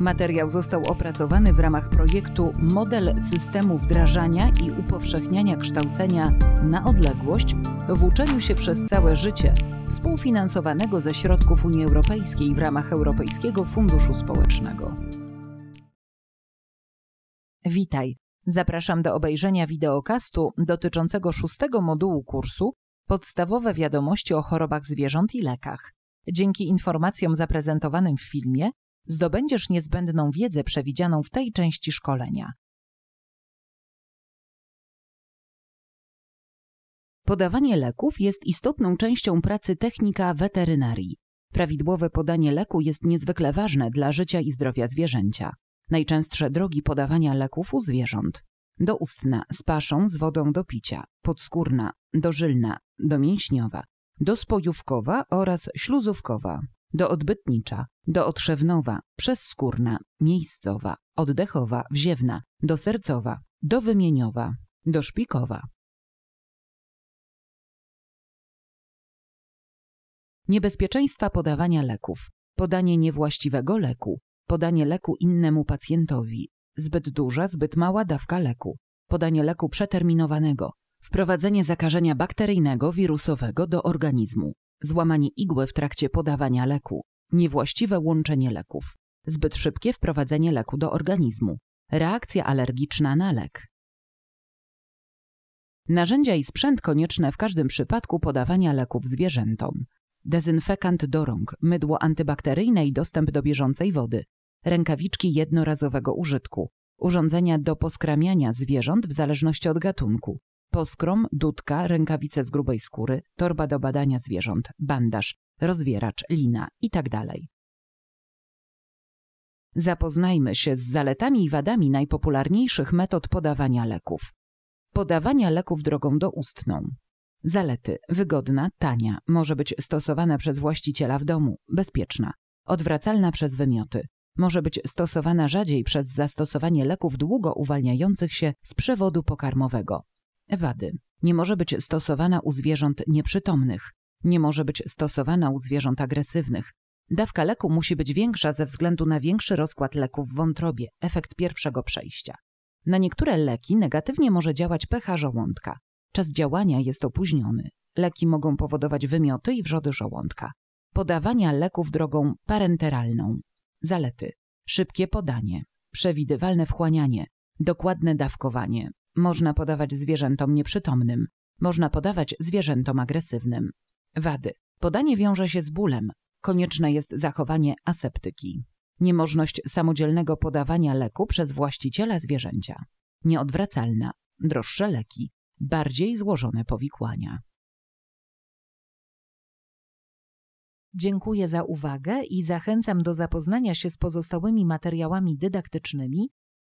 Materiał został opracowany w ramach projektu Model systemu wdrażania i upowszechniania kształcenia na odległość w uczeniu się przez całe życie, współfinansowanego ze środków Unii Europejskiej w ramach Europejskiego Funduszu Społecznego. Witaj. Zapraszam do obejrzenia wideokastu dotyczącego szóstego modułu kursu Podstawowe wiadomości o chorobach zwierząt i lekach. Dzięki informacjom zaprezentowanym w filmie zdobędziesz niezbędną wiedzę przewidzianą w tej części szkolenia. Podawanie leków jest istotną częścią pracy technika weterynarii. Prawidłowe podanie leku jest niezwykle ważne dla życia i zdrowia zwierzęcia. Najczęstsze drogi podawania leków u zwierząt. Doustna, z paszą, z wodą do picia, podskórna, dożylna, domięśniowa, dospojówkowa oraz śluzówkowa do Odbytnicza, do Otrzewnowa, przezskórna, Miejscowa, Oddechowa, Wziewna, do Sercowa, do Wymieniowa, do Szpikowa. Niebezpieczeństwa podawania leków, podanie niewłaściwego leku, podanie leku innemu pacjentowi, zbyt duża, zbyt mała dawka leku, podanie leku przeterminowanego, wprowadzenie zakażenia bakteryjnego, wirusowego do organizmu, złamanie igły w trakcie podawania leku, niewłaściwe łączenie leków, zbyt szybkie wprowadzenie leku do organizmu, reakcja alergiczna na lek. Narzędzia i sprzęt konieczne w każdym przypadku podawania leków zwierzętom. Dezynfekant do rąk, mydło antybakteryjne i dostęp do bieżącej wody, rękawiczki jednorazowego użytku, urządzenia do poskramiania zwierząt w zależności od gatunku, Poskrom, dudka, rękawice z grubej skóry, torba do badania zwierząt, bandaż, rozwieracz, lina itd. Tak Zapoznajmy się z zaletami i wadami najpopularniejszych metod podawania leków. Podawania leków drogą doustną. Zalety: wygodna, tania, może być stosowana przez właściciela w domu, bezpieczna, odwracalna przez wymioty, może być stosowana rzadziej przez zastosowanie leków długo uwalniających się z przewodu pokarmowego, wady. Nie może być stosowana u zwierząt nieprzytomnych. Nie może być stosowana u zwierząt agresywnych. Dawka leku musi być większa ze względu na większy rozkład leków w wątrobie, efekt pierwszego przejścia. Na niektóre leki negatywnie może działać pH żołądka. Czas działania jest opóźniony. Leki mogą powodować wymioty i wrzody żołądka. Podawania leków drogą parenteralną. Zalety: szybkie podanie, przewidywalne wchłanianie, dokładne dawkowanie, można podawać zwierzętom nieprzytomnym, można podawać zwierzętom agresywnym. Wady. Podanie wiąże się z bólem. Konieczne jest zachowanie aseptyki. Niemożność samodzielnego podawania leku przez właściciela zwierzęcia. Nieodwracalna. Droższe leki. Bardziej złożone powikłania. Dziękuję za uwagę i zachęcam do zapoznania się z pozostałymi materiałami dydaktycznymi